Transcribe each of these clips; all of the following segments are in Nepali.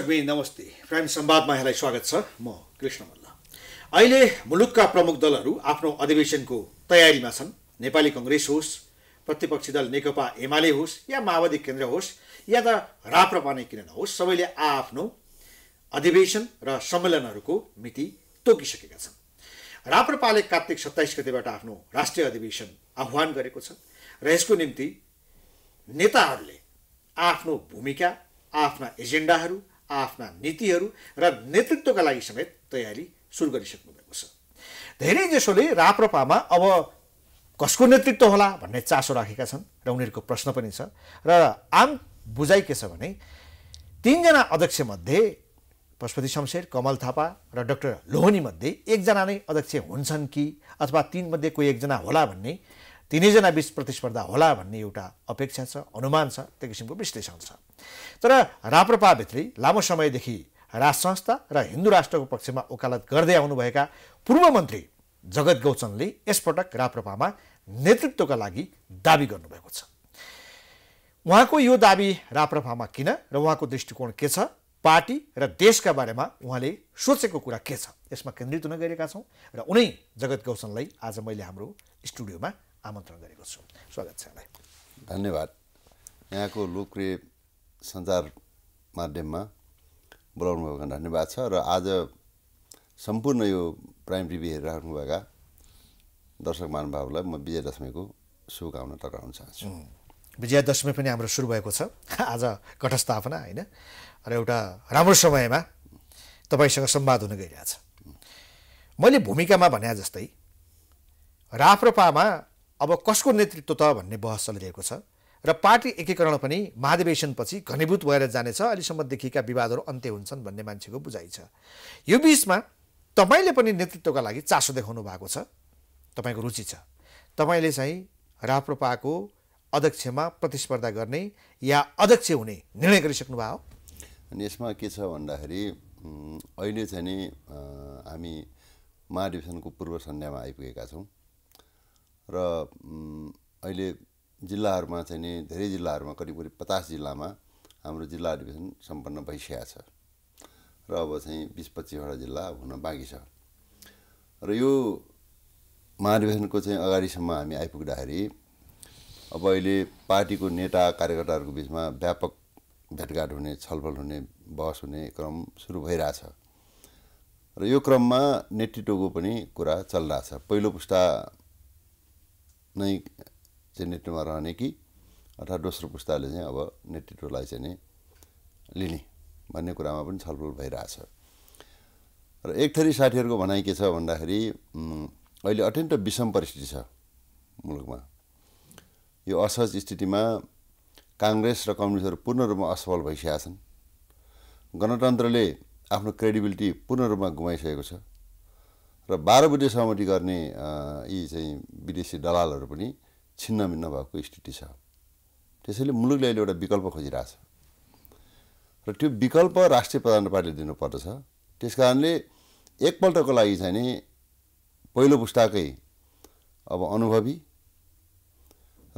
बिन नमस्ते प्राइम सम्वादमा यहाँलाई स्वागत छ म कृष्ण मल्ल अहिले मुलुकका प्रमुख दलहरू आफ्नो अधिवेशनको तयारीमा छन् नेपाली कङ्ग्रेस होस् प्रतिपक्षी दल नेकपा एमाले होस् या माओवादी केन्द्र होस् या त राप्रपा नै किन नहोस् सबैले आआफ्नो अधिवेशन र सम्मेलनहरूको मिति तोकिसकेका छन् राप्रपाले कार्तिक सत्ताइस गतिबाट आफ्नो राष्ट्रिय अधिवेशन आह्वान गरेको छ र यसको निम्ति नेताहरूले आफ्नो भूमिका आफ्ना एजेन्डाहरू आफ्ना नीतिहरू र नेतृत्वका लागि समेत तयारी सुरु गरिसक्नु भएको छ धेरै देशोले राप्रपामा अब कसको नेतृत्व होला भन्ने चासो राखेका छन् र उनीहरूको प्रश्न पनि छ र आम बुझाइ के छ भने तिनजना अध्यक्षमध्ये पशुपति शमशेर कमल थापा र डक्टर लोहनीमध्ये एकजना नै अध्यक्ष हुन्छन् कि अथवा तिनमध्ये कोही एकजना होला भन्ने तिनैजना बिच प्रतिस्पर्धा होला भन्ने एउटा अपेक्षा छ अनुमान छ त्यो किसिमको विश्लेषण छ तर राप्रपाभित्री लामो समयदेखि राजसंस्था र रा हिन्दू राष्ट्रको पक्षमा ओकालत गर्दै आउनुभएका पूर्व मन्त्री जगत गौचनले यसपटक राप्रपामा नेतृत्वका लागि दावी गर्नुभएको छ उहाँको यो दावी राप्रपामा किन र उहाँको दृष्टिकोण के छ पार्टी र देशका बारेमा उहाँले सोचेको कुरा के छ यसमा केन्द्रित हुन गइरहेका छौँ र उनै जगत गौचनलाई आज मैले हाम्रो स्टुडियोमा आमन्त्रण गरेको छु स्वागत छ यहाँलाई धन्यवाद यहाँको लोकप्रिय सञ्चार माध्यममा बोलाउनु भएको धन्यवाद छ र आज सम्पूर्ण यो प्राइम टिभी हेरिराख्नुभएका दर्शक महानुभावलाई म विजयादशमीको शुभकामना टक्राउन चाहन्छु विजयादशमी पनि हाम्रो सुरु भएको छ आज घटस्थापना होइन र एउटा राम्रो समयमा तपाईँसँग सम्वाद हुन गइरहेछ मैले भूमिकामा भने जस्तै राप्रपामा अब कसको नेतृत्व त भन्ने बहस चलिरहेको छ र पार्टी एकीकरण पनि महाधिवेशनपछि घनीभूत भएर जानेछ देखिएका विवादहरू अन्त्य हुन्छन् भन्ने मान्छेको बुझाइ छ यो बिचमा तपाईँले पनि नेतृत्वका लागि चासो देखाउनु भएको छ तपाईँको रुचि छ तपाईँले चाहिँ राप्रपाको अध्यक्षमा प्रतिस्पर्धा गर्ने या अध्यक्ष हुने निर्णय गरिसक्नु भयो अनि यसमा के छ भन्दाखेरि अहिले चाहिँ नि हामी महाधिवेशनको पूर्व सन्ध्यामा आइपुगेका छौँ र अहिले जिल्लाहरूमा चाहिँ नि धेरै जिल्लाहरूमा करिब करिब पचास जिल्लामा हाम्रो जिल्ला अधिवेशन सम्पन्न भइसकेको छ र अब चाहिँ बिस पच्चिसवटा जिल्ला हुन बाँकी छ र यो महाधिवेशनको चाहिँ अगाडिसम्म हामी आइपुग्दाखेरि अब अहिले पार्टीको नेता कार्यकर्ताहरूको बिचमा व्यापक भेटघाट हुने छलफल हुने बहस हुने क्रम सुरु भइरहेछ र यो क्रममा नेतृत्वको पनि कुरा चलिरहेछ पहिलो पुस्ता नै चाहिँ नेतृत्वमा रहने कि अथवा दोस्रो पुस्ताले चाहिँ अब नेतृत्वलाई चाहिँ नि लिने भन्ने कुरामा पनि छलफल भइरहेछ र एक थरी साथीहरूको भनाइ के छ भन्दाखेरि अहिले अत्यन्त विषम परिस्थिति छ मुलुकमा यो असहज स्थितिमा काङ्ग्रेस र कम्युनिस्टहरू पूर्ण रूपमा असफल भइसकेका छन् गणतन्त्रले आफ्नो क्रेडिबिलिटी पूर्ण रूपमा गुमाइसकेको छ र बाह्र बुझे सहमति गर्ने यी चाहिँ विदेशी दलालहरू पनि छिन्नभिन्न भएको स्थिति छ त्यसैले मुलुकले अहिले एउटा विकल्प खोजिरहेछ र त्यो विकल्प राष्ट्रिय प्रधान पार्टीले दिनुपर्दछ त्यस कारणले एकपल्टको लागि चाहिँ नि पहिलो पुस्ताकै अब अनुभवी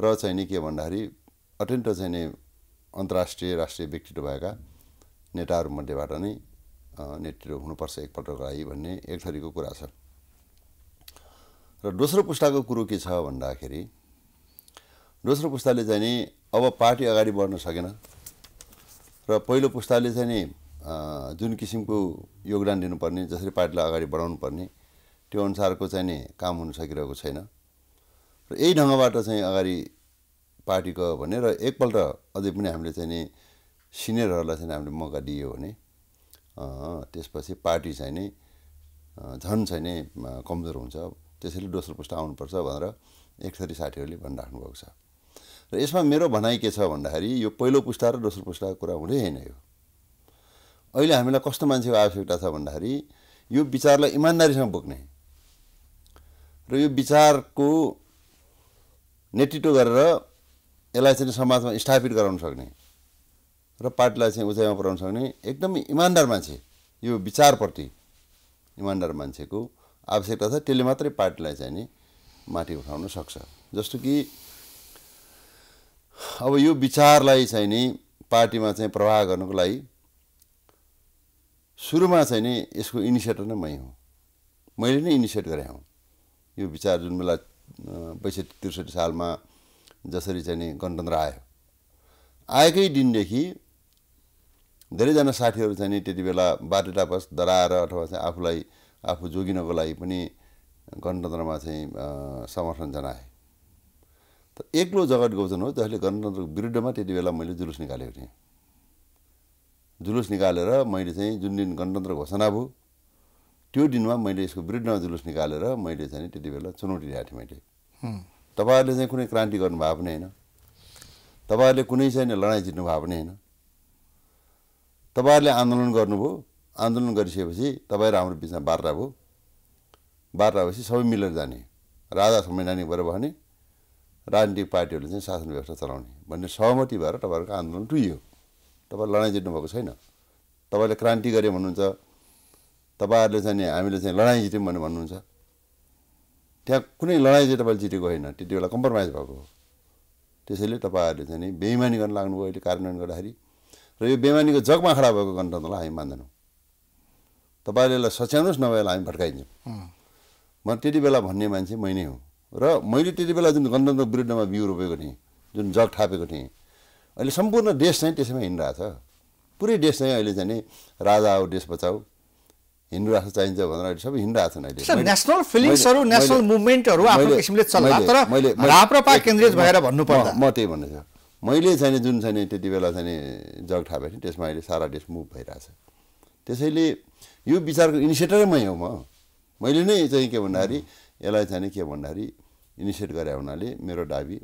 र चाहिँ नि के भन्दाखेरि अत्यन्त चाहिँ नि अन्तर्राष्ट्रिय राष्ट्रिय व्यक्तित्व भएका नेताहरूमध्येबाट नै नेतृत्व हुनुपर्छ एकपल्टको लागि भन्ने एक थरीको कुरा छ र दोस्रो पुस्ताको कुरो के छ भन्दाखेरि दोस्रो पुस्ताले चाहिँ नि अब पार्टी अगाडि बढ्न सकेन र पहिलो पुस्ताले चाहिँ नि जुन किसिमको योगदान दिनुपर्ने जसरी पार्टीलाई अगाडि बढाउनु पर्ने त्यो अनुसारको चाहिँ नि काम हुन सकिरहेको छैन र यही ढङ्गबाट चाहिँ अगाडि पार्टीको भने र एकपल्ट अझै पनि हामीले चाहिँ नि सिनियरहरूलाई चाहिँ हामीले मौका दियो भने त्यसपछि पार्टी चाहिँ नि झन् चाहिँ नि कमजोर हुन्छ त्यसैले दोस्रो पुस्ता आउनुपर्छ भनेर एक थरी साथीहरूले भनिराख्नु भएको छ र यसमा मेरो भनाइ के छ भन्दाखेरि यो पहिलो पुस्ता र दोस्रो पुस्ताको कुरा हुँदै होइन यो अहिले हामीलाई कस्तो मान्छेको आवश्यकता छ भन्दाखेरि यो विचारलाई इमान्दारीसँग बोक्ने र यो विचारको नेतृत्व गरेर यसलाई चाहिँ समाजमा स्थापित गराउन सक्ने र पार्टीलाई चाहिँ उचाइमा पुऱ्याउन सक्ने एकदम इमान्दार मान्छे यो विचारप्रति इमान्दार मान्छेको आवश्यकता छ त्यसले मात्रै पार्टीलाई चाहिँ नि माथि उठाउन सक्छ जस्तो कि अब यो विचारलाई चाहिँ नि पार्टीमा चाहिँ प्रवाह गर्नुको लागि सुरुमा चाहिँ नि यसको इनिसिएटर नै मै हुँ मैले नै इनिसिएट गरेँ हुँ यो विचार जुन बेला बैसठी त्रिसठी सालमा जसरी चाहिँ नि गणतन्त्र आयो आएकै दिनदेखि धेरैजना साथीहरू चाहिँ नि त्यति बेला बाटो टापस दराएर अथवा चाहिँ आफूलाई आफू जोगिनको लागि पनि गणतन्त्रमा चाहिँ समर्थन जनाए त एक्लो जगत गौचन हो जसले गणतन्त्रको विरुद्धमा त्यति बेला मैले जुलुस निकालेको थिएँ जुलुस निकालेर मैले चाहिँ जुन दिन गणतन्त्र घोषणा भयो त्यो दिनमा मैले यसको विरुद्धमा जुलुस निकालेर मैले चाहिँ त्यति बेला चुनौती दिएको थिएँ मैले तपाईँहरूले चाहिँ कुनै क्रान्ति गर्नुभएको पनि होइन तपाईँहरूले कुनै चाहिँ लडाइँ जित्नुभएको पनि होइन तपाईँहरूले आन्दोलन गर्नुभयो आन्दोलन गरिसकेपछि तपाईँहरू हाम्रो बिचमा बार्रा भयो बार्रा भएपछि सबै मिलेर जाने राजा संवैधानिक भएर भने राजनीतिक पार्टीहरूले चाहिँ शासन व्यवस्था चलाउने भन्ने सहमति भएर तपाईँहरूको आन्दोलन टुइयो तपाईँ लडाइँ भएको छैन तपाईँले क्रान्ति गरे भन्नुहुन्छ तपाईँहरूले चाहिँ हामीले चाहिँ लडाइँ जित्यौँ भने भन्नुहुन्छ त्यहाँ कुनै लडाइँ चाहिँ तपाईँले जितेको होइन त्यति बेला कम्प्रोमाइज भएको हो त्यसैले तपाईँहरूले चाहिँ बेइमानी गर्न लाग्नुभयो अहिले कार्यान्वयन गर्दाखेरि र यो बेमानीको जगमा खडा भएको गणतन्त्रलाई हामी मान्दैनौँ तपाईँले यसलाई सच्याउनुहोस् नभए हामी भट्काइदिन्छौँ म त्यति बेला भन्ने मान्छे मै नै हो र मैले त्यति बेला जुन गणतन्त्र विरुद्धमा बिउ रोपेको थिएँ जुन जग थापेको थिएँ अहिले सम्पूर्ण देश चाहिँ त्यसैमा हिँडिरहेछ पुरै देश चाहिँ अहिले चाहिँ राजा आऊ देश बचाऊ हिँडिरहेको चाहिन्छ भनेर अहिले सबै हिँडिरहेछन् अहिले नेसनल फिलिङ्सहरू नेसनल मुभमेन्टहरू आफ्नो किसिमले चल्ला तर केन्द्रित भएर भन्नुपर्दा म त्यही भन्दैछु मैले चाहिँ जुन चाहिँ त्यति बेला चाहिँ जग थापेको थिएँ त्यसमा अहिले सारा देश मुभ भइरहेछ त्यसैले यो विचारको इनिसिएटरै मै हो म मैले नै चाहिँ के भन्दाखेरि यसलाई चाहिँ के भन्दाखेरि इनिसिएट गरे हुनाले मेरो दाबी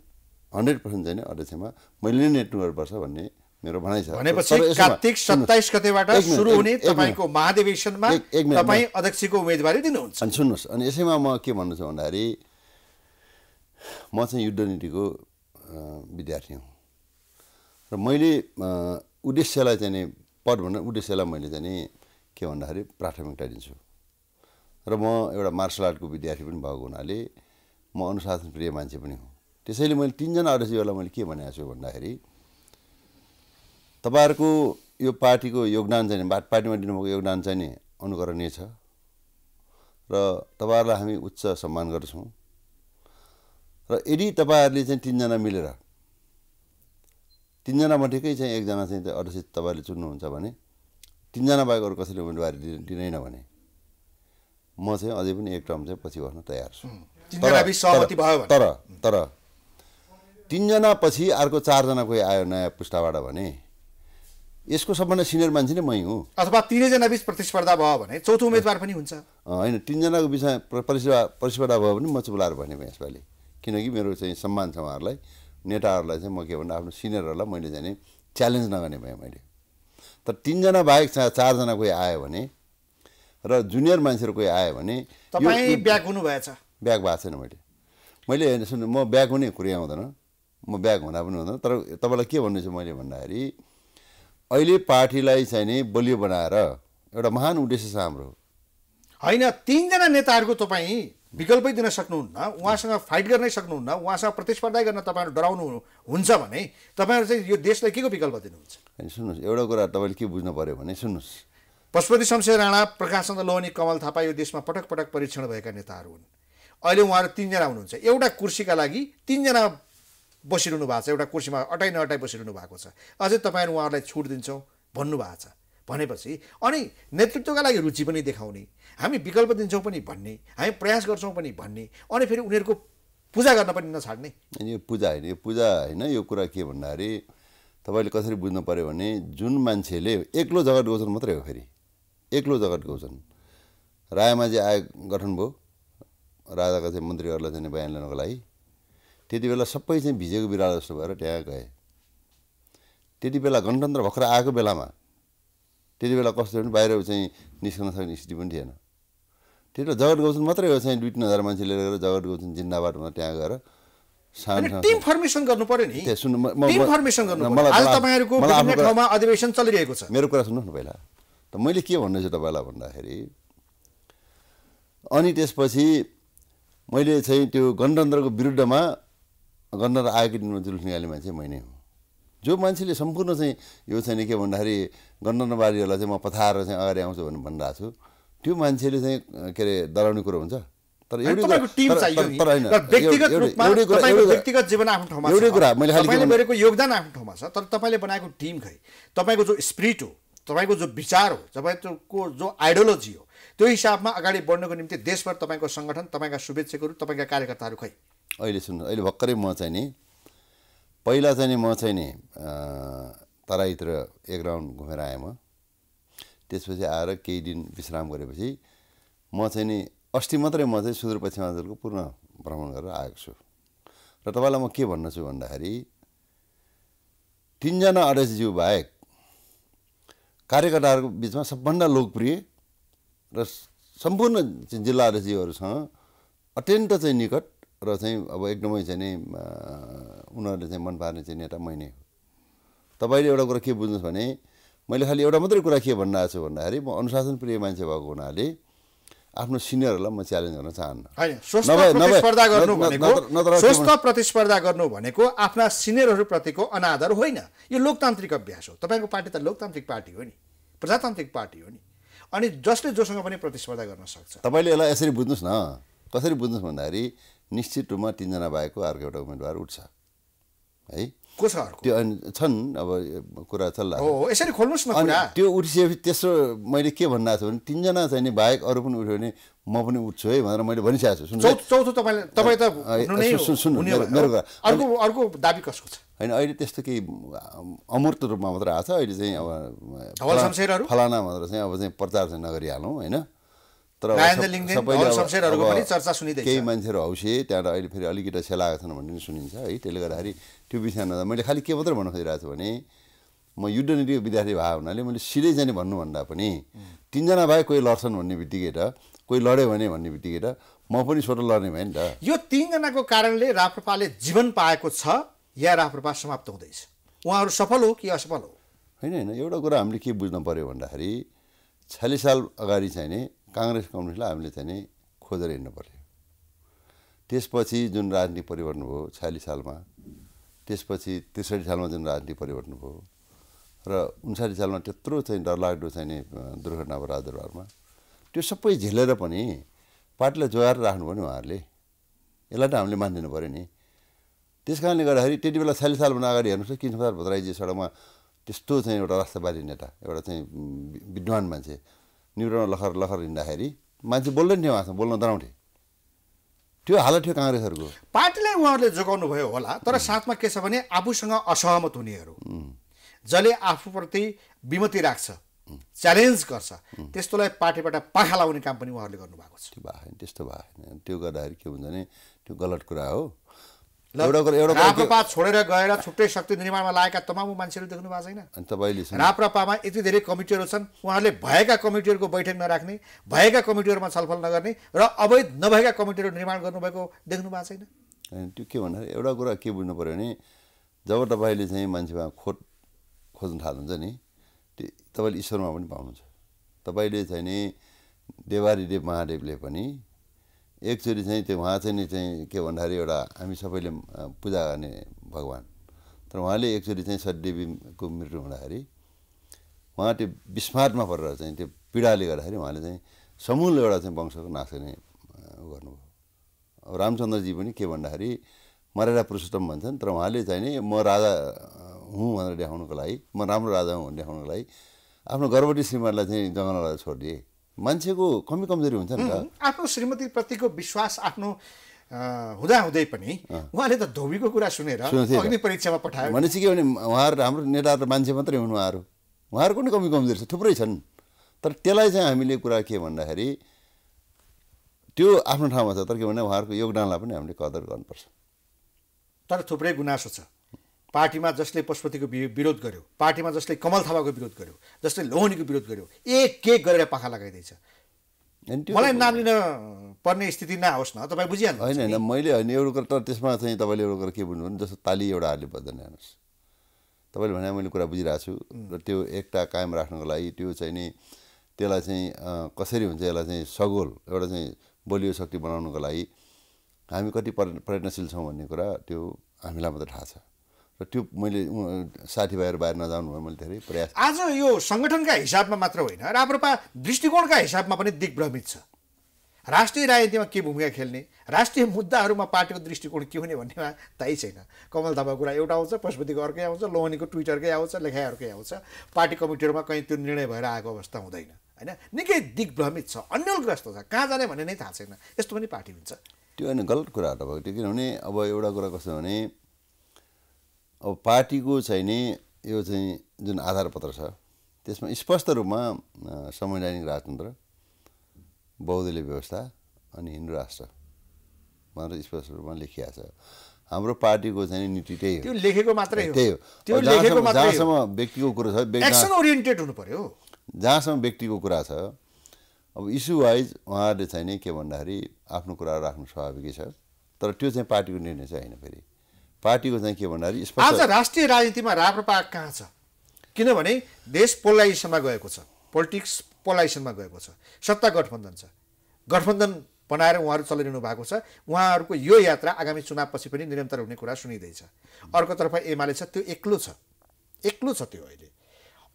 हन्ड्रेड पर्सेन्ट चाहिँ अध्यक्षमा मैले नै नेट गर्नुपर्छ भन्ने मेरो भनाइ छ भनेपछि कार्तिक सत्ताइस गतेबाट सुरु हुने तपाईँको महाधिवेशनमा तपाईँ अध्यक्षको उम्मेदवारी दिनुहुन्छ अनि सुन्नुहोस् अनि यसैमा म के भन्नु छु भन्दाखेरि म चाहिँ युद्ध नीतिको विद्यार्थी हुँ र मैले उद्देश्यलाई चाहिँ पद भनेर उद्देश्यलाई मैले चाहिँ के भन्दाखेरि प्राथमिकता दिन्छु र म एउटा मार्सल आर्टको विद्यार्थी पनि भएको हुनाले म अनुशासन प्रिय मान्छे पनि हुँ त्यसैले मैले तिनजना अध्यक्षहरूलाई मैले के भनेको छु भन्दाखेरि तपाईँहरूको यो पार्टीको योगदान चाहिँ बाट पार्टीमा दिनुभएको योगदान चाहिँ नि अनुकरणीय छ र तपाईँहरूलाई हामी उच्च सम्मान गर्छौँ र यदि तपाईँहरूले चाहिँ तिनजना मिलेर तिनजना मध्येकै चाहिँ एकजना चाहिँ अध्यक्ष तपाईँले चुन्नुहुन्छ भने तिनजना बाहेक अरू कसैले उम्मेदवारी दिँदैन भने म चाहिँ अझै पनि एक टर्म चाहिँ पछि बस्न तयार छु तर तर तिनजना पछि अर्को चारजना कोही आयो नयाँ पुस्ताबाट भने यसको सबभन्दा सिनियर मान्छे नै मै हुँ अथवा तिनैजना बिच प्रतिस्पर्धा भयो भने चौथो उम्मेदवार पनि हुन्छ होइन तिनजनाको बिचमा प्रतिस्पर्धा प्रतिस्पर्धा भयो भने म चुपलाएर भने यसपालि किनकि मेरो चाहिँ सम्मान छ उहाँहरूलाई नेताहरूलाई चाहिँ म के भन्नु आफ्नो सिनियरहरूलाई मैले जाने च्यालेन्ज नगर्ने भएँ मैले तर तिनजना बाहेक चारजना कोही आयो भने र जुनियर मान्छेहरू कोही आयो भने ब्याक हुनु भएछ ब्याक भएको छैन मैले मैले सुन्नु म ब्याक हुने कुरै आउँदैन म ब्याक हुँदा पनि हुँदैन तर तपाईँलाई के भन्नु छ मैले भन्दाखेरि अहिले पार्टीलाई चाहिँ नि बलियो बनाएर एउटा महान उद्देश्य छ हाम्रो होइन तिनजना नेताहरूको तपाईँ विकल्पै दिन सक्नुहुन्न उहाँसँग फाइट गर्नै सक्नुहुन्न उहाँसँग प्रतिस्पर्धा गर्न तपाईँहरू डराउनु हुन्छ भने तपाईँहरू चाहिँ यो देशलाई के को विकल्प दिनुहुन्छ सुन्नुहोस् एउटा कुरा तपाईँले के बुझ्नु पऱ्यो भने सुन्नुहोस् पशुपति शमशेर राणा प्रकाशचन्द्र लोहनी कमल थापा यो देशमा पटक पटक परीक्षण भएका नेताहरू हुन् अहिले उहाँहरू तिनजना हुनुहुन्छ एउटा कुर्सीका लागि तिनजना बसिरहनु भएको छ एउटा कुर्सीमा अटाइ नअटाइ बसिरहनु भएको छ अझै तपाईँहरू उहाँहरूलाई छुट दिन्छौँ भन्नुभएको छ भनेपछि अनि नेतृत्वका लागि रुचि पनि देखाउने हामी विकल्प दिन्छौँ पनि भन्ने हामी प्रयास गर्छौँ पनि भन्ने अनि फेरि उनीहरूको पूजा गर्न पनि नछाड्ने यो पूजा होइन यो पूजा होइन यो कुरा के भन्दाखेरि तपाईँले कसरी बुझ्नु पऱ्यो भने जुन मान्छेले एक्लो जगत गाउँछन् मात्रै हो फेरि एक्लो जगत गाउँछन् रायमाझी आयोग गठन भयो राजाका चाहिँ मन्त्रीहरूलाई चाहिँ बयान लिनको लागि त्यति बेला सबै चाहिँ भिजेको बिरालो जस्तो भएर त्यहाँ गए त्यति बेला गणतन्त्र भर्खर आएको बेलामा त्यति बेला कस्तो भने बाहिर चाहिँ निस्कन सक्ने स्थिति पनि थिएन त्यही जगत गाउँछन् मात्रै हो चाहिँ दुई तिन हजार मान्छेले गएर जगत गौसन जिन्दाबाट त्यहाँ गएर टिम फर्मेसन गर्नु नि फर्मेसन गर्नु आज तपाईँहरूको ठाउँमा अधिवेशन चलिरहेको छ मेरो कुरा सुन्नुहोस् न पहिला त मैले के भन्दैछु तपाईँलाई भन्दाखेरि अनि त्यसपछि मैले चाहिँ त्यो गणतन्त्रको विरुद्धमा गणतन्त्र आएको दिनमा जुलुस निकाल्ने मान्छे मै नै हो जो मान्छेले सम्पूर्ण चाहिँ यो छैन के भन्दाखेरि गणतन्त्रवादीहरूलाई चाहिँ म पथाएर चाहिँ अगाडि आउँछु भनेर भनिरहेको छु त्यो मान्छेले चाहिँ के अरे डराउने कुरो हुन्छ तर एउटै मैले योगदान आफ्नो ठाउँमा छ तर तपाईँले बनाएको टिम खै तपाईँको जो स्पिरिट हो तपाईँको जो विचार हो तपाईँको जो आइडियोलोजी हो त्यो हिसाबमा अगाडि बढ्नको निम्ति देशभर तपाईँको सङ्गठन तपाईँका शुभेच्छकहरू तपाईँका कार्यकर्ताहरू खै अहिले सुन्नु अहिले भर्खरै म चाहिँ नि पहिला चाहिँ नि म चाहिँ नि तराईतिर एक राउन्ड घुमेर आएँ म त्यसपछि आएर केही दिन विश्राम गरेपछि म चाहिँ नि अस्ति मात्रै म चाहिँ सुदूरपश्चिमाञ्चलको पूर्ण भ्रमण गरेर आएको छु र तपाईँलाई म के भन्न छु भन्दाखेरि तिनजना अडेसज्यू बाहेक कार्यकर्ताहरूको बिचमा सबभन्दा लोकप्रिय र सम्पूर्ण जिल्ला अध्यक्षज्यूहरूसँग अत्यन्त चाहिँ निकट र चाहिँ अब एकदमै चाहिँ नि उनीहरूले चाहिँ मन पार्ने चाहिँ नेता मै नै हो तपाईँले एउटा कुरा के बुझ्नुहोस् भने मैले खालि एउटा मात्रै कुरा के भन्न आएको छु भन्दाखेरि म अनुशासन प्रिय मान्छे भएको हुनाले आफ्नो सिनियरहरूलाई म च्यालेन्ज गर्न चाहन्न स्वस्थ प्रतिस्पर्धा गर्नु भनेको आफ्ना सिनियरहरूप्रतिको अनादर होइन यो लोकतान्त्रिक अभ्यास हो तपाईँको पार्टी त लोकतान्त्रिक पार्टी हो नि प्रजातान्त्रिक पार्टी हो नि अनि जसले जोसँग पनि प्रतिस्पर्धा गर्न सक्छ तपाईँले यसलाई यसरी बुझ्नुहोस् न कसरी बुझ्नुहोस् भन्दाखेरि निश्चित रूपमा तिनजना भएको अर्को एउटा उम्मेदवार उठ्छ है को छ अर्को त्यो अनि छन् अब कुरा चल्ला यसरी खोल्नुहोस् न अनि त्यो उठिसकेपछि तेस्रो मैले के भन्नु आएको छु भने तिनजना चाहिँ नि बाहेक अरू पनि उठ्यो भने म पनि उठ्छु है भनेर मैले भनिसकेको छु चौथो तपाईँले तपाईँ त सुन्नु मेरो कुरा अर्को अर्को दाबी कसको छ होइन अहिले त्यस्तो केही अमूर्त रूपमा मात्र आएको छ अहिले चाहिँ अब फलाना भनेर चाहिँ अब चाहिँ प्रचार चाहिँ नगरिहालौँ होइन तर केही मान्छेहरू हौसे त्यहाँबाट अहिले फेरि अलिकति सेलाएको छन् भन्ने पनि सुनिन्छ है त्यसले गर्दाखेरि त्यो विषय त मैले खालि के मात्रै भन्न खोजिरहेको छु भने म युद्धनीति विद्यार्थी भएको हुनाले मैले सिधै जाने भन्नुभन्दा पनि तिनजना भए कोही लड्छन् भन्ने बित्तिकै र कोही लड्यो भने भन्ने बित्तिकै त म पनि स्वतः लड्ने भएँ नि त यो तिनजनाको कारणले राप्रपाले जीवन पाएको छ या राप्रपा समाप्त हुँदैछ उहाँहरू सफल हो कि असफल हो होइन होइन एउटा कुरा हामीले के बुझ्नु पऱ्यो भन्दाखेरि छ्यालिस साल अगाडि चाहिँ नि काङ्ग्रेस कम्युनिस्टलाई हामीले चाहिँ खोजेर हिँड्नु पर्यो त्यसपछि जुन राजनीति परिवर्तन भयो छयालिस सालमा त्यसपछि त्रिसठी सालमा जुन राजनीति परिवर्तन भयो र उन्साठी सालमा त्यत्रो चाहिँ डरलाग्दो चाहिँ नि दुर्घटना भयो राजदरबारमा त्यो सबै झेलेर पनि पार्टीलाई जोगाएर राख्नुभयो नि उहाँहरूले यसलाई त हामीले मानिदिनु पऱ्यो नि त्यस कारणले गर्दाखेरि त्यति बेला छयालिस सालभन्दा अगाडि हेर्नुहोस् किन बजार भद्राईजी सडकमा त्यस्तो चाहिँ एउटा राष्ट्रवादी नेता एउटा चाहिँ विद्वान मान्छे न्युरोन लखर लखर हिँड्दाखेरि मान्छे बोल्दैन थियो उहाँसँग बोल्न डराउँथे त्यो हालत थियो काङ्ग्रेसहरूको पार्टीले उहाँहरूले जोगाउनु भयो होला तर साथमा के छ भने आफूसँग असहमत हुनेहरू जसले आफूप्रति विमति राख्छ च्यालेन्ज गर्छ त्यस्तोलाई पार्टीबाट पाखा लाउने काम पनि उहाँहरूले गर्नुभएको छ त्यो भएन त्यस्तो भएन त्यो गर्दाखेरि के हुन्छ भने त्यो गलत कुरा हो राप्रपा छोडेर गएर छुट्टै शक्ति निर्माणमा लागेका तमाम मान्छेहरू देख्नु भएको छैन तपाईँले राप्रपामा यति धेरै कमिटीहरू छन् उहाँहरूले भएका कमिटीहरूको बैठक नराख्ने भएका कमिटीहरूमा छलफल नगर्ने र अवैध नभएका कमिटीहरू निर्माण गर्नुभएको देख्नु भएको छैन त्यो के भन्दा एउटा कुरा के बुझ्नु पऱ्यो भने जब तपाईँले चाहिँ मान्छेमा खोट खोज्न थाल्नुहुन्छ नि त्यो तपाईँले ईश्वरमा पनि पाउनुहुन्छ तपाईँले चाहिँ नि देवारी देव महादेवले पनि एकचोटि चाहिँ त्यो उहाँ चाहिँ नि चाहिँ के भन्दाखेरि एउटा हामी सबैले पूजा गर्ने भगवान् तर उहाँले एकचोटि चाहिँ सरदेवीको मृत्यु हुँदाखेरि उहाँ त्यो विस्मार्टमा परेर चाहिँ त्यो पीडाले गर्दाखेरि उहाँले चाहिँ समूल एउटा चाहिँ वंशको नाश गर्ने गर्नुभयो अब रामचन्द्रजी पनि के भन्दाखेरि मर्यादा पुरुषोत्तम भन्छन् तर उहाँले चाहिँ नि म राजा हुँ भनेर देखाउनुको लागि म राम्रो राजा हुँ भनेर देखाउनुको लागि आफ्नो गर्भवती श्रीमानलाई चाहिँ जङ्गलालाई छोडिदिएँ मान्छेको कमी कमजोरी हुन्छ नि त आफ्नो श्रीमतीप्रतिको विश्वास आफ्नो हुँदाहुँदै पनि उहाँले त धोबीको कुरा सुनेर अग्नि परीक्षामा पठायो भनेपछि के भने उहाँहरू हाम्रो नेता र मान्छे मात्रै हुन् उहाँहरू उहाँहरूको पनि कमी कमजोरी छ थुप्रै छन् तर त्यसलाई चाहिँ हामीले कुरा के भन्दाखेरि त्यो आफ्नो ठाउँमा छ तर के भने उहाँहरूको योगदानलाई पनि हामीले कदर गर्नुपर्छ तर थुप्रै गुनासो छ पार्टीमा जसले पशुपतिको विरोध गर्यो पार्टीमा जसले कमल थापाको विरोध गर्यो जसले लोहनीको विरोध गर्यो एक एक गरेर पाखा लगाइदिएछ मलाई नाम लिन पर्ने स्थिति नआओस् न तपाईँ बुझिहाल्नु होइन होइन मैले होइन एउटा कुरा तर त्यसमा चाहिँ तपाईँले एउटा कुरा के भन्नु भने जस्तो ताली एउटा हाल्नु पर्दैन हेर्नुहोस् तपाईँले भने मैले कुरा बुझिरहेको छु र त्यो एकता कायम राख्नको लागि त्यो चाहिँ नि त्यसलाई चाहिँ कसरी हुन्छ यसलाई चाहिँ सगोल एउटा चाहिँ बलियो शक्ति बनाउनुको लागि हामी कति पर्य प्रयत्नशील छौँ भन्ने कुरा त्यो हामीलाई मात्रै थाहा छ र त्यो मैले साथीभाइहरू बाहिर नजाउनु भयो मैले धेरै प्रयास आज यो सङ्गठनका हिसाबमा मात्र होइन राम्रोपा दृष्टिकोणका हिसाबमा पनि दिग्भ्रमित छ राष्ट्रिय राजनीतिमा के भूमिका खेल्ने राष्ट्रिय मुद्दाहरूमा पार्टीको दृष्टिकोण के हुने भन्नेमा थाहै छैन कमल थापाको कुरा एउटा आउँछ पशुपतिको अर्कै आउँछ लोहनीको ट्विटरकै आउँछ लेखाइ अर्कै आउँछ पार्टी कमिटीहरूमा कहीँ त्यो निर्णय भएर आएको अवस्था हुँदैन होइन निकै दिग्भ्रमित छ अन्यलग्रस्त छ कहाँ जाने भन्ने नै थाहा छैन यस्तो पनि पार्टी हुन्छ त्यो होइन गलत कुराहरू हो भएको थियो किनभने अब एउटा कुरा कस्तो भने अब पार्टीको चाहिँ यो चाहिँ जुन आधारपत्र छ त्यसमा स्पष्ट रूपमा संवैधानिक राजतन्त्र बहुदलीय व्यवस्था अनि हिन्दू राष्ट्र भनेर स्पष्ट रूपमा लेखिएको छ हाम्रो पार्टीको चाहिँ नीति त्यही हो त्यो लेखेको मात्रै हो त्यही हो त्यो लेखेको जहाँसम्म व्यक्तिको कुरा छ एक्सन ओरिएन्टेड हुनु पर्यो जहाँसम्म व्यक्तिको कुरा छ अब इस्यु वाइज उहाँहरूले चाहिँ के भन्दाखेरि आफ्नो कुराहरू राख्नु स्वाभाविकै छ तर त्यो चाहिँ पार्टीको निर्णय चाहिँ होइन फेरि पार्टीको चाहिँ के भन्दाखेरि आज राष्ट्रिय राजनीतिमा राप्रपा कहाँ छ किनभने देश पोलाइजेसनमा गएको छ पोलिटिक्स पोलाइजेसनमा गएको छ सत्ता गठबन्धन छ गठबन्धन बनाएर उहाँहरू चलिरहनु भएको छ उहाँहरूको यो यात्रा आगामी चुनावपछि पनि निरन्तर हुने कुरा सुनिँदैछ अर्कोतर्फ एमाले छ त्यो एक्लो छ एक्लो छ त्यो अहिले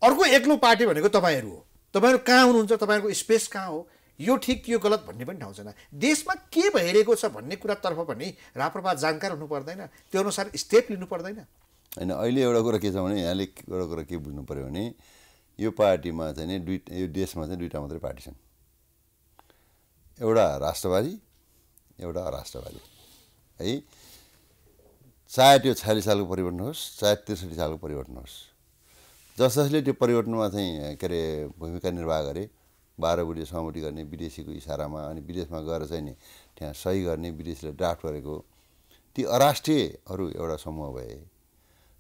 अर्को एक्लो पार्टी भनेको तपाईँहरू हो तपाईँहरू कहाँ हुनुहुन्छ तपाईँहरूको स्पेस कहाँ हो यो ठिक यो गलत भन्ने पनि ठाउँ छैन देशमा के भइरहेको छ भन्ने कुरातर्फ पनि राप्रपा जानकार हुनु पर्दैन त्यो अनुसार स्टेप लिनु पर्दैन होइन अहिले एउटा कुरा के छ भने यहाँले एउटा कुरा के बुझ्नु पऱ्यो भने यो पार्टीमा चाहिँ नि दुई यो देशमा चाहिँ दुईवटा मात्रै पार्टी छन् एउटा राष्ट्रवादी एउटा अराष्ट्रवादी है चाहे त्यो छयालिस सालको परिवर्तन होस् चाहे त्रिसठी सालको परिवर्तन होस् जस जसले त्यो परिवर्तनमा चाहिँ के अरे भूमिका निर्वाह गरे बाह्र बुढी सहमति गर्ने विदेशीको इसारामा अनि विदेशमा गएर चाहिँ नि त्यहाँ सही गर्ने विदेशीले ड्राफ्ट गरेको ती अराष्ट्रियहरू एउटा समूह भए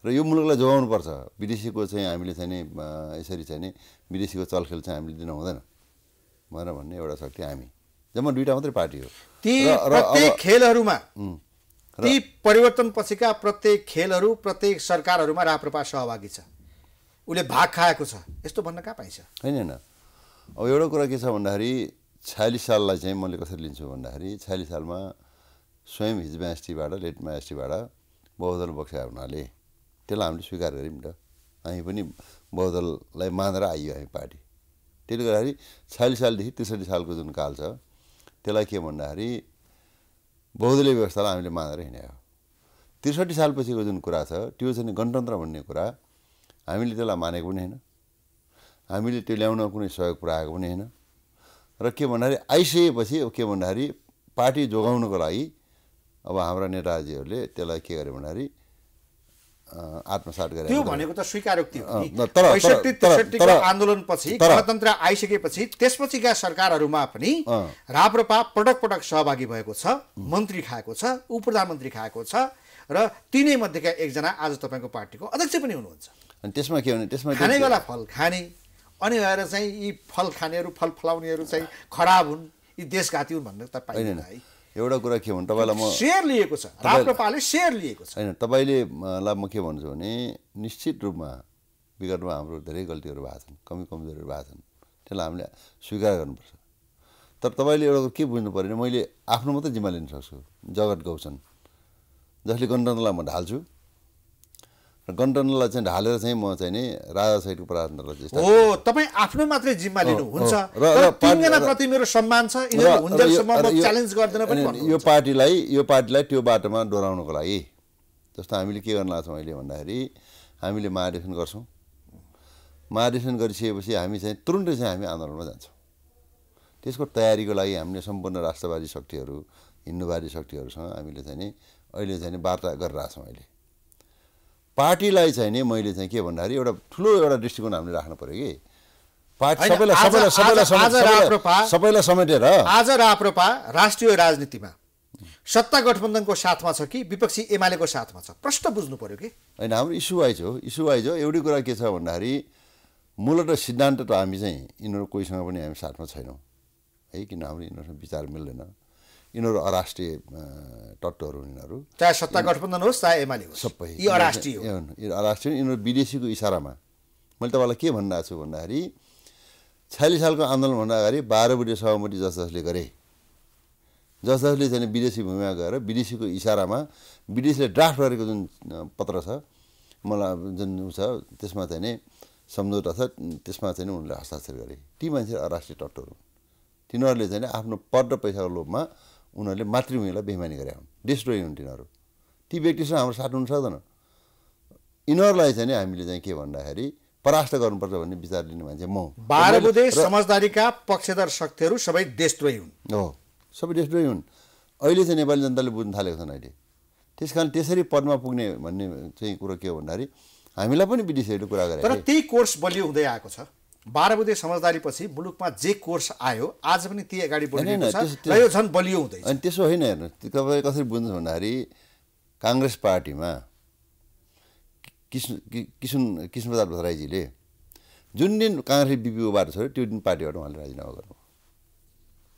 र यो मुलुकलाई जोगाउनुपर्छ विदेशीको चाहिँ हामीले चाहिँ नि यसरी चाहिँ नि विदेशीको चलखेल चाहिँ हामीले दिनु हुँदैन भनेर भन्ने एउटा शक्ति हामी जम्मा दुइटा मात्रै पार्टी हो ती प्रत्येक खेलहरूमा ती परिवर्तन पछिका प्रत्येक खेलहरू प्रत्येक सरकारहरूमा राप्रपा सहभागी छ उसले भाग खाएको छ यस्तो भन्न कहाँ पाइन्छ होइन होइन अब एउटा कुरा के छ भन्दाखेरि छयालिस साललाई चाहिँ मैले कसरी लिन्छु भन्दाखेरि छयालिस सालमा स्वयं हिजमा एसटीबाट लेटमा एसटीबाट बहुदल बक्सा हुनाले त्यसलाई हामीले स्वीकार गऱ्यौँ त हामी पनि बहुदललाई मानेर आइयो हामी पार्टी त्यसले गर्दाखेरि छयालिस सालदेखि त्रिसठी सालको जुन काल छ त्यसलाई के भन्दाखेरि बहुदलीय व्यवस्थालाई हामीले मानेर हिँड्यो त्रिसठी सालपछिको जुन कुरा छ त्यो चाहिँ गणतन्त्र भन्ने कुरा हामीले त्यसलाई मानेको पनि होइन हामीले त्यो ल्याउन कुनै सहयोग पुऱ्याएको पनि होइन र के भन्दाखेरि आइसकेपछि के भन्दाखेरि पार्टी जोगाउनको लागि अब हाम्रा नेताजीहरूले त्यसलाई के गर्यो भन्दाखेरि आत्मसात गरे त्यो भनेको त स्वीकारोक्ति तर आन्दोलनपछि गणतन्त्र आइसकेपछि त्यसपछिका सरकारहरूमा पनि राप्रपा पटक पटक सहभागी भएको छ मन्त्री खाएको छ उप प्रधानमन्त्री खाएको छ र तिनै मध्येका एकजना आज तपाईँको पार्टीको अध्यक्ष पनि हुनुहुन्छ अनि त्यसमा के भने त्यसमा खानेवाला फल खाने अनि भएर चाहिँ यी फल खानेहरू फल फलाउनेहरू चाहिँ खराब हुन् यी देशघाती हुन् भन्ने त पाइँदैन है एउटा कुरा के भन्नु तपाईँलाई म सेयर लिएको छ राप्रपाले सेयर लिएको छ होइन तपाईँले म के भन्छु भने निश्चित रूपमा विगतमा हाम्रो धेरै गल्तीहरू भएको छन् कमी कमजोरीहरू भएको छन् त्यसलाई हामीले स्वीकार गर्नुपर्छ तर तपाईँले एउटा के बुझ्नु पऱ्यो भने मैले आफ्नो मात्रै जिम्मा लिन सक्छु जगत गौचन जसले गणतन्त्रलाई म ढाल्छु र गणतन्त्रलाई चाहिँ ढालेर चाहिँ म चाहिँ नि राजा सहितको प्रजातन्त्रलाई हो तपाईँ आफ्नो मात्रै जिम्मा लिनुहुन्छ प्रति मेरो सम्मान छ च्यालेन्ज गर्दैन पनि यो पार्टीलाई यो पार्टीलाई त्यो बाटोमा डोराउनुको लागि जस्तो हामीले के गर्नु लाग्छौँ अहिले भन्दाखेरि हामीले महाधिवेशन गर्छौँ महाधिवेशन गरिसकेपछि हामी चाहिँ तुरुन्तै चाहिँ हामी आन्दोलनमा जान्छौँ त्यसको तयारीको लागि हामीले सम्पूर्ण राष्ट्रवादी शक्तिहरू हिन्दूवादी शक्तिहरूसँग हामीले चाहिँ नि अहिले चाहिँ नि वार्ता गरिरहेछौँ अहिले पार्टीलाई चाहिँ नि मैले चाहिँ के भन्दाखेरि एउटा ठुलो एउटा दृष्टिकोण हामीले राख्नु पऱ्यो कि पार्टी सबैलाई सबैलाई सबैलाई समेटेर आज राप्रपा राष्ट्रिय राजनीतिमा सत्ता गठबन्धनको साथमा छ कि विपक्षी एमालेको साथमा छ प्रश्न बुझ्नु पर्यो कि होइन हाम्रो इस्यु वाइज हो इस्यु वाइज हो एउटै कुरा के छ भन्दाखेरि मूलत सिद्धान्त त हामी चाहिँ यिनीहरू कोहीसँग पनि हामी साथमा छैनौँ है किन हाम्रो यिनीहरूसँग विचार मिल्दैन यिनीहरू अराष्ट्रिय तत्त्वहरू हुन् यिनीहरू चाहे सत्ता गठबन्धन होस् चाहे एमाले होस् सबै यी अराष्ट्रिय अराष्ट्रिय यिनीहरू विदेशीको इसारामा मैले तपाईँलाई के आएको छु भन्दाखेरि छयालिस सालको आन्दोलनभन्दा अगाडि बाह्र बुटे सहमति जस जसले गरे जस जसले चाहिँ विदेशी भूमिमा गएर विदेशीको इसारामा विदेशीले ड्राफ्ट गरेको जुन पत्र छ मलाई जुन छ त्यसमा चाहिँ सम्झौता छ त्यसमा चाहिँ उनले हस्ताक्षर गरे ती मान्छे अराष्ट्रिय तत्त्वहरू तिनीहरूले चाहिँ आफ्नो पद र पैसाको लोभमा उनीहरूले मातृभूमिलाई बेमानी गरेका हुन् डिस्ट्रोय हुन् तिनीहरू ती व्यक्तिसँग हाम्रो साथ हुन सक्दैन यिनीहरूलाई चाहिँ हामीले चाहिँ के भन्दाखेरि परास्त गर्नुपर्छ भन्ने विचार लिने मान्छे म बाह्र समझदारीका पक्षधर शक्तिहरू सबै देशद्रोही हुन् हो सबै देशद्रोही हुन् अहिले चाहिँ नेपाली जनताले बुझ्न थालेको छन् अहिले त्यस कारण त्यसरी पदमा पुग्ने भन्ने चाहिँ कुरो के हो भन्दाखेरि हामीलाई पनि विदेशीहरूले कुरा गरे तर त्यही कोर्स बलियो हुँदै आएको छ बाह्र बुधे समझदारीपछि मुलुकमा जे कोर्स आयो आज पनि त्यही अगाडि बढिरहेको छ झन् बलियो हुँदैछ अनि त्यसो होइन हेर्नु तपाईँ कसरी बुझ्नु भन्दाखेरि काङ्ग्रेस पार्टीमा किसु किसुन किसन भट्टराईजीले जुन दिन काङ्ग्रेस बिपिओबाट छोड्यो त्यो दिन पार्टीबाट उहाँले राजीनामा गर्नु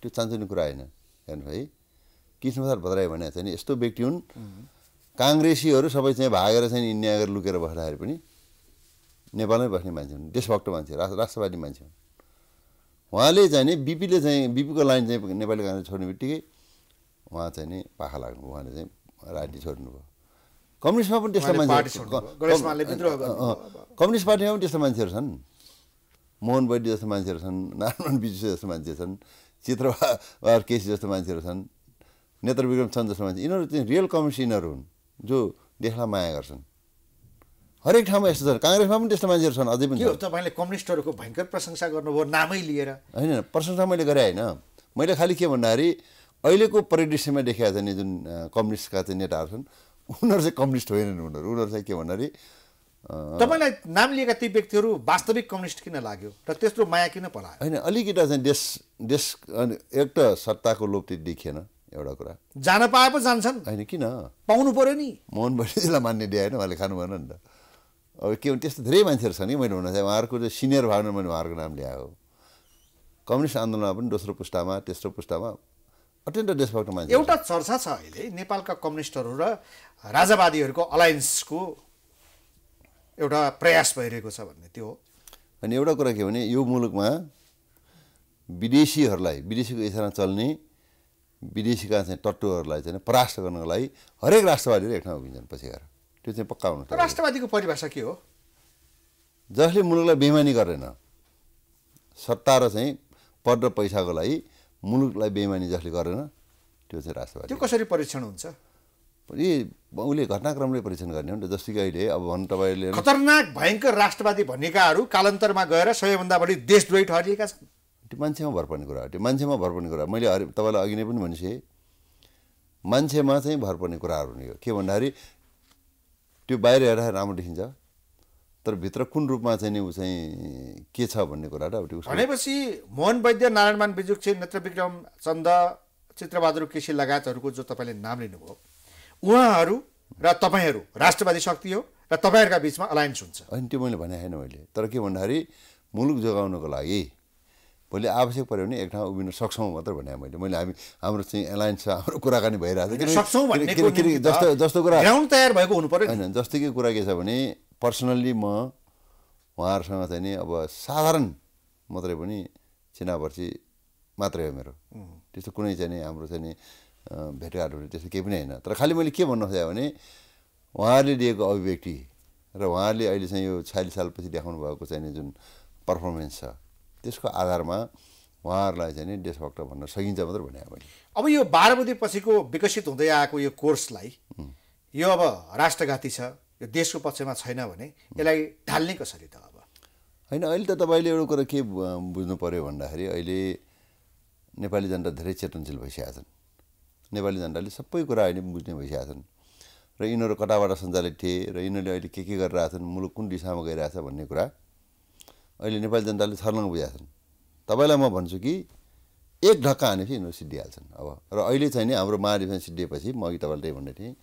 त्यो चान्सुने कुरा होइन हेर्नुहोस् है किसन भद्राई भट्टराई भने चाहिँ यस्तो व्यक्ति हुन् काङ्ग्रेसीहरू सबै चाहिँ भागेर चाहिँ इन्डिया गरेर लुकेर बस्दाखेरि पनि नेपालमै बस्ने मान्छे हुन् देशभक्त मान्छे राष्ट्रवादी मान्छे हुन् उहाँले चाहिँ नि बिपीले चाहिँ बिपीको लाइन चाहिँ नेपाली काङ्ग्रेस छोड्ने बित्तिकै उहाँ चाहिँ नि पाखा लाग्नुभयो उहाँले चाहिँ राजनीति छोड्नुभयो कम्युनिस्टमा पनि त्यस्तो मान्छे कम्युनिस्ट पार्टीमा पनि त्यस्तो मान्छेहरू छन् मोहन वैद्य जस्तो मान्छेहरू छन् नारायण विश्व जस्तो मान्छे छन् चित्रबार केसी जस्तो मान्छेहरू छन् नेत्र विक्रम चन्द जस्तो मान्छे यिनीहरू चाहिँ रियल कम्युनिस्ट यिनीहरू हुन् जो देशलाई माया गर्छन् हरेक ठाउँमा यस्तो छ काङ्ग्रेसमा पनि त्यस्तो मान्छेहरू छन् अझै पनि तपाईँले कम्युनिस्टहरूको भयङ्कर प्रशंसा गर्नुभयो नामै लिएर होइन प्रशंसा मैले गरेँ होइन मैले खालि के भन्दाखेरि अहिलेको परिदृश्यमा देखाएको छ नि जुन कम्युनिस्टका चाहिँ नेताहरू छन् उनीहरू चाहिँ कम्युनिस्ट होइनन् उनीहरू उनीहरू चाहिँ के भन्दाखेरि तपाईँलाई नाम लिएका ती व्यक्तिहरू वास्तविक कम्युनिस्ट किन लाग्यो र त्यस्तो माया किन पलायो होइन अलिकति चाहिँ देश देश एक त सत्ताको लोभ त्यति देखिएन एउटा कुरा जान पाए पो जान्छन् होइन किन पाउनु पऱ्यो नि मोहन भट्टराईलाई मान्ने दिएन उहाँले खानु भएन नि त अब के भने त्यस्तो धेरै मान्छेहरू छन् नि मैले हुन चाहिँ उहाँहरूको चाहिँ सिनियर भएर मैले उहाँहरूको नाम ल्याएको कम्युनिस्ट आन्दोलनमा पनि दोस्रो पुस्तामा तेस्रो पुस्तामा अत्यन्त देशभक्त मान्छे एउटा चर्चा छ अहिले नेपालका कम्युनिस्टहरू र राजावादीहरूको अलायन्सको एउटा प्रयास भइरहेको छ भन्ने त्यो हो अनि एउटा कुरा के भने यो मुलुकमा विदेशीहरूलाई विदेशीको इसारा चल्ने विदेशीका चाहिँ तत्त्वहरूलाई चाहिँ परास्त गर्नको लागि हरेक राष्ट्रवादीहरू एक ठाउँमा उभिन्छन् पछि गएर त्यो चाहिँ पक्का हुनु राष्ट्रवादीको परिभाषा के हो जसले मुलुकलाई बेमानी गरेन सत्ता र चाहिँ पद र पैसाको लागि मुलुकलाई बेमानी जसले गरेन त्यो चाहिँ राष्ट्रवादी त्यो कसरी परीक्षण हुन्छ यी उसले घटनाक्रमले परीक्षण गर्ने हो नि त जस्तो कि अहिले अब भन्नु तपाईँले खतरनाक भयङ्कर राष्ट्रवादी भनेकाहरू कालान्तरमा गएर सबैभन्दा बढी देशद्रोही ठहरिएका छन् त्यो मान्छेमा भर पर्ने कुरा हो त्यो मान्छेमा भर पर्ने कुरा मैले तपाईँलाई अघि नै पनि भनिसकेँ मान्छेमा चाहिँ भर पर्ने कुराहरू हुने हो के भन्दाखेरि त्यो बाहिर हेर्दाखेरि राम्रो देखिन्छ तर भित्र कुन रूपमा चाहिँ नि ऊ चाहिँ के छ भन्ने कुरा र भनेपछि मोहन वैद्य नारायणमान बिजुक्षे नेत्र विक्रम चन्द चित्रबहादुर केसी लगायतहरूको जो तपाईँले नाम लिनुभयो उहाँहरू र तपाईँहरू राष्ट्रवादी शक्ति हो र तपाईँहरूका बिचमा अलायन्स हुन्छ होइन त्यो मैले भने होइन मैले तर के भन्दाखेरि मुलुक जोगाउनको लागि भोलि आवश्यक पऱ्यो भने एक ठाउँ उभिन सक्छौँ मात्र भने मैले मैले हामी हाम्रो चाहिँ एलायन्स छ हाम्रो कुराकानी भइरहेको छ जस्तो जस्तो कुरा तयार भएको हुनु पऱ्यो होइन जस्तो कि कुरा के छ भने पर्सनल्ली म उहाँहरूसँग चाहिँ नि अब साधारण मात्रै पनि चिनाभर्सी मात्रै हो मेरो त्यस्तो कुनै चाहिँ नि हाम्रो चाहिँ नि भेटघाटहरू त्यस्तो केही पनि होइन तर खालि मैले के भन्न खोजेँ भने उहाँहरूले दिएको अभिव्यक्ति र उहाँहरूले अहिले चाहिँ यो छयालिस सालपछि देखाउनु भएको चाहिँ नि जुन पर्फर्मेन्स छ त्यसको आधारमा उहाँहरूलाई चाहिँ नि देशभक्त भन्न सकिन्छ मात्र भने मैले अब यो बाह्र बुधे पछिको विकसित हुँदै आएको यो कोर्सलाई यो अब राष्ट्रघाती छ यो देशको पक्षमा छैन भने यसलाई ढाल्ने कसरी त अब होइन अहिले त तपाईँले एउटा कुरा के बुझ्नु पऱ्यो भन्दाखेरि अहिले नेपाली जनता धेरै चेतनशील भइसकेका छन् नेपाली जनताले सबै कुरा अहिले बुझ्ने भइसकेका छन् र यिनीहरू कताबाट सञ्चालित थिए र यिनीहरूले अहिले के के गरिरहेछन् मुलुक कुन दिशामा गइरहेछ भन्ने कुरा अहिले नेपाली जनताले छर्लङ बुझाएको छन् तपाईँलाई म भन्छु कि एक ढक्का हानेपछि यिनीहरू सिद्धिहाल्छन् अब र अहिले चाहिँ नि हाम्रो महाधिवेशन सिद्धिएपछि म अघि तपाईँलाई त्यही भन्दै थिएँ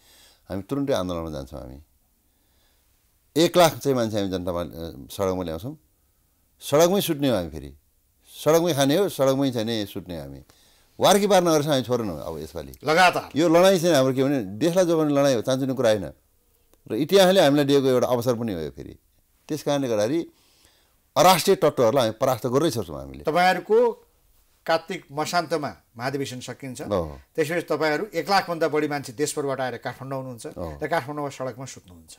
हामी तुरुन्तै आन्दोलनमा जान्छौँ हामी एक लाख चाहिँ मान्छे हामी जनतामा सडकमा ल्याउँछौँ सडकमै सुट्ने हो हामी फेरि सडकमै खाने हो सडकमै चाहिँ नि सुट्ने हामी वार्की पार्न गरेर हामी छोड्नु अब यसपालि लगातार यो लडाइँ चाहिँ हाम्रो के भने देशलाई जोगाउने लडाइँ हो चान्चुने कुरा होइन र इतिहासले हामीलाई दिएको एउटा अवसर पनि हो यो फेरि त्यस कारणले गर्दाखेरि अराष्ट्रिय तत्त्वहरूलाई हामी परास्त गर्नै सक्छौँ हामीले तपाईँहरूको कार्तिक मसान्तमा महाधिवेशन सकिन्छ त्यसपछि तपाईँहरू एक लाखभन्दा बढी मान्छे देशभरबाट आएर काठमाडौँ आउनुहुन्छ र काठमाडौँमा सडकमा सुत्नुहुन्छ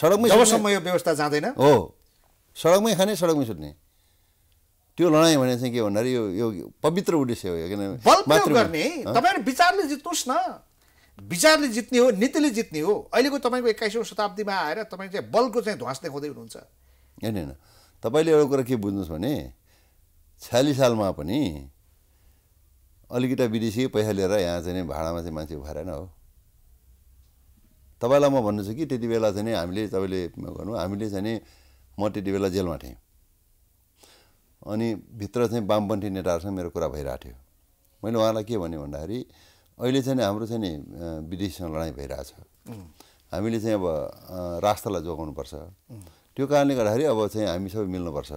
सडकमै जबसम्म यो व्यवस्था जाँदैन हो सडकमै खाने सडकमै सुत्ने त्यो लडाइँ भने चाहिँ के भन्दाखेरि यो यो पवित्र उद्देश्य हो किनभने गर्ने तपाईँहरू विचारले जित्नुहोस् न विचारले जित्ने हो नीतिले जित्ने हो अहिलेको तपाईँको एक्काइसौँ शताब्दीमा आएर तपाईँ चाहिँ बलको चाहिँ ध्वास देखाउँदै हुनुहुन्छ होइन होइन तपाईँले एउटा कुरा के बुझ्नुहोस् भने छ्यालिस सालमा पनि अलिकति विदेशी पैसा लिएर यहाँ चाहिँ भाडामा चाहिँ मान्छे उखाएन हो तपाईँलाई म भन्नु छु कि त्यति बेला चाहिँ हामीले तपाईँले गर्नु हामीले चाहिँ म त्यति बेला जेलमा थिएँ अनि भित्र चाहिँ वामपन्थी नेताहरूसँग मेरो कुरा भइरहेको थियो मैले उहाँलाई के भने भन्दाखेरि अहिले चाहिँ हाम्रो चाहिँ नि विदेशीसँग लडाइँ भइरहेछ हामीले चाहिँ अब राष्ट्रलाई जोगाउनुपर्छ त्यो कारणले गर्दाखेरि अब चाहिँ हामी सबै मिल्नुपर्छ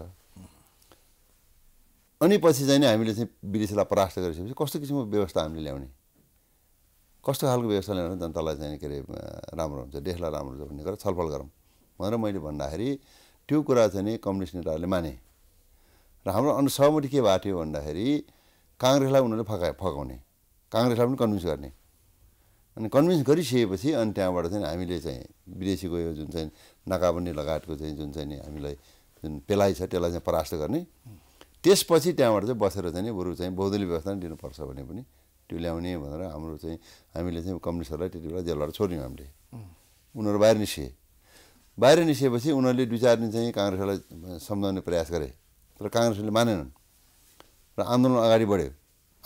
अनि पछि चाहिँ नि हामीले चाहिँ विदेशीलाई परास्त गरिसकेपछि कस्तो किसिमको व्यवस्था हामीले ल्याउने कस्तो खालको व्यवस्था ल्याउने जनतालाई चाहिँ के अरे राम्रो हुन्छ देशलाई राम्रो हुन्छ भन्ने कुरा छलफल गरौँ भनेर मैले भन्दाखेरि त्यो कुरा चाहिँ नि कम्युनिस्ट नेताहरूले माने र हाम्रो अनुसहमति के भएको थियो भन्दाखेरि काङ्ग्रेसलाई उनीहरूले फका फकाउने काङ्ग्रेसलाई पनि कन्भिन्स गर्ने अनि कन्भिन्स गरिसकेपछि अनि त्यहाँबाट चाहिँ हामीले चाहिँ विदेशीको यो जुन चाहिँ नाकाबन्दी लगायतको चाहिँ जुन चाहिँ नि हामीलाई जुन पेलाइ छ त्यसलाई चाहिँ परास्त गर्ने त्यसपछि त्यहाँबाट चाहिँ बसेर चाहिँ नि बरु चाहिँ बौद्धली व्यवस्था दिनुपर्छ भने पनि त्यो ल्याउने भनेर हाम्रो चाहिँ हामीले चाहिँ कम्युनिस्टहरूलाई त्यति बेला जेलबाट छोड्यौँ हामीले उनीहरू बाहिर निस्के बाहिर निस्केपछि उनीहरूले दुई चार दिन चाहिँ काङ्ग्रेसलाई सम्झाउने प्रयास गरे तर काङ्ग्रेसले मानेनन् र आन्दोलन अगाडि बढ्यो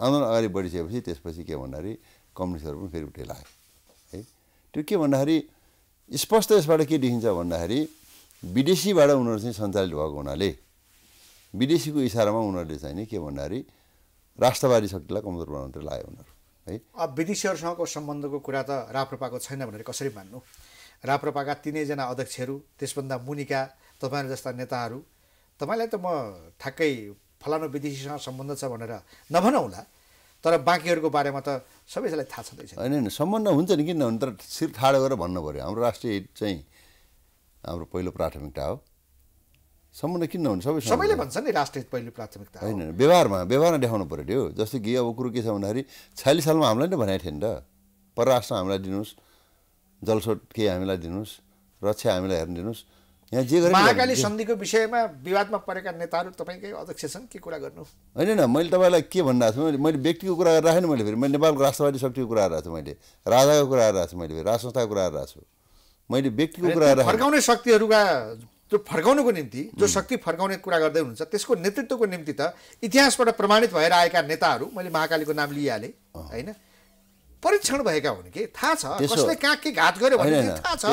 आन्दोलन अगाडि बढिसकेपछि त्यसपछि के भन्दाखेरि कम्युनिस्टहरू पनि फेरि उठेला है त्यो के भन्दाखेरि स्पष्ट यसबाट के देखिन्छ भन्दाखेरि विदेशीबाट उनीहरू चाहिँ सञ्चालित भएको हुनाले विदेशीको इसारामा उनीहरूले चाहिँ नि के भन्दाखेरि राष्ट्रवादी शक्तिलाई कमजोर बनाउनतिर लायो उनीहरू है अब विदेशीहरूसँगको सम्बन्धको कुरा त राप्रपाको छैन भनेर कसरी मान्नु राप्रपाका तिनैजना अध्यक्षहरू त्यसभन्दा मुनिका तपाईँहरू जस्ता नेताहरू तपाईँलाई त म ठ्याक्कै फलानु विदेशीसँग सम्बन्ध छ भनेर नभनौँला तर बाँकीहरूको बारेमा त सबैजनालाई थाहा छँदैछ होइन होइन सम्बन्ध हुन्छ नि किन भने तर शिर ठाडो गरेर भन्नु पऱ्यो हाम्रो राष्ट्रिय हित चाहिँ हाम्रो पहिलो प्राथमिकता हो सम्बन्ध किन हुन्छ सबै सबैले भन्छ नि राष्ट्रिय हित पहिलो प्राथमिकता होइन व्यवहारमा व्यवहारमा देखाउनु पऱ्यो त्यो जस्तो कि अब कुरो के छ भन्दाखेरि छयालिस सालमा हामीलाई नै भनेको थियो नि त परराष्ट्र हामीलाई दिनुहोस् जलस्रोत केही हामीलाई दिनुहोस् रक्षा हामीलाई हेर्नु दिनुहोस् महाकाली सन्धिको विषयमा विवादमा परेका नेताहरू तपाईँकै अध्यक्ष छन् के कुरा गर्नु होइन होइन मैले तपाईँलाई के आएको छु मैले व्यक्तिको कुरा गरिरहेको छैन मैले फेरि मैले नेपालको राष्ट्रवादी शक्तिको कुरा गरिरहेको मैले राजाको कुरा गरिरहेको छु मैले फेरि राज संस्थाको कुरा गरिरहेको छु मैले व्यक्तिको कुरा फर्काउने शक्तिहरूका जो फर्काउनुको निम्ति जो शक्ति फर्काउने कुरा गर्दै हुनुहुन्छ त्यसको नेतृत्वको निम्ति त इतिहासबाट प्रमाणित भएर आएका नेताहरू मैले महाकालीको नाम लिइहालेँ होइन परीक्षण भएका हुन् कि थाहा छ कसले कहाँ के घात गर्यो भने थाहा छ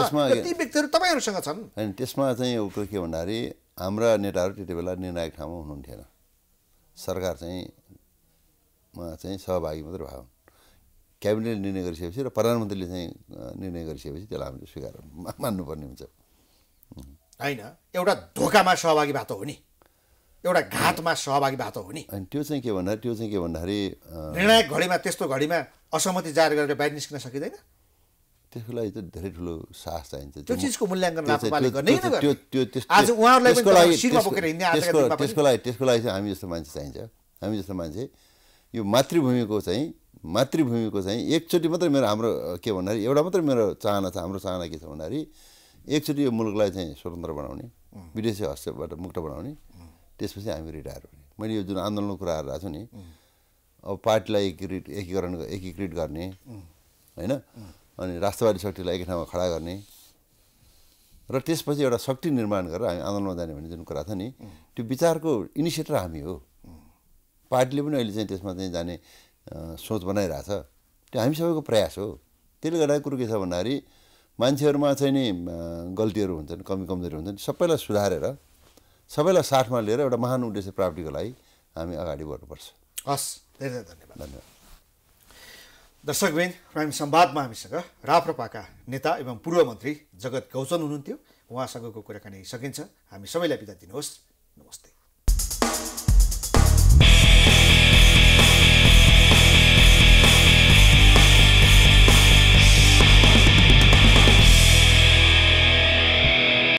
ती व्यक्तिहरू तपाईँहरूसँग छन् होइन त्यसमा चाहिँ के के भन्दाखेरि हाम्रा नेताहरू त्यति बेला निर्णायक ठाउँमा हुनुहुन्थेन सरकार चाहिँ मा चाहिँ सहभागी मात्रै भयो क्याबिनेटले निर्णय गरिसकेपछि र प्रधानमन्त्रीले चाहिँ निर्णय गरिसकेपछि त्यसलाई हामीले स्वीकार मान्नुपर्ने हुन्छ होइन एउटा धोकामा सहभागी भएको हो नि एउटा घातमा सहभागी भएको हो नि अनि त्यो चाहिँ के भन्दा त्यो चाहिँ के भन्दाखेरि निर्णायक घडीमा त्यस्तो घडीमा असहमति जाहेर गरेर बाहिर निस्किन सकिँदैन त्यसको लागि चाहिँ धेरै ठुलो साहस चाहिन्छ त्यो चिजको मूल्याङ्कन त्यसको लागि त्यसको लागि चाहिँ हामी जस्तो मान्छे चाहिन्छ हामी जस्तो मान्छे यो मातृभूमिको चाहिँ मातृभूमिको चाहिँ एकचोटि मात्रै मेरो हाम्रो के भन्दाखेरि एउटा मात्रै मेरो चाहना छ हाम्रो चाहना के छ भन्दाखेरि एकचोटि यो मुलुकलाई चाहिँ स्वतन्त्र बनाउने विदेशी हस्तबाट मुक्त बनाउने त्यसपछि हामी रिटायर हुने मैले यो जुन आन्दोलनको कुराहरू राख्छु नि अब पार्टीलाई एकीकृत एकीकरण एकीकृत गर्ने होइन अनि राष्ट्रवादी शक्तिलाई एकै ठाउँमा खडा गर्ने र त्यसपछि एउटा शक्ति निर्माण गरेर हामी आन्दोलनमा जाने भन्ने जुन कुरा छ नि त्यो विचारको इनिसिएटर हामी हो पार्टीले पनि अहिले चाहिँ त्यसमा चाहिँ जाने सोच बनाइरहेछ त्यो हामी सबैको प्रयास हो त्यसले गर्दा कुरो के छ भन्दाखेरि मान्छेहरूमा चाहिँ नि गल्तीहरू हुन्छन् कमी कमजोरी हुन्छन् सबैलाई सुधारेर सबैलाई साथमा लिएर एउटा महान उद्देश्य प्राप्तिको लागि हामी अगाडि बढ्नुपर्छ हस् धेरै धन्यवाद धन्यवाद दर्शकबिन प्राइम संवादमा हामीसँग राप्रपाका नेता एवं पूर्व मन्त्री जगत गौचन हुनुहुन्थ्यो उहाँसँगको कुराकानी सकिन्छ हामी सबैलाई बिदा दिनुहोस् नमस्ते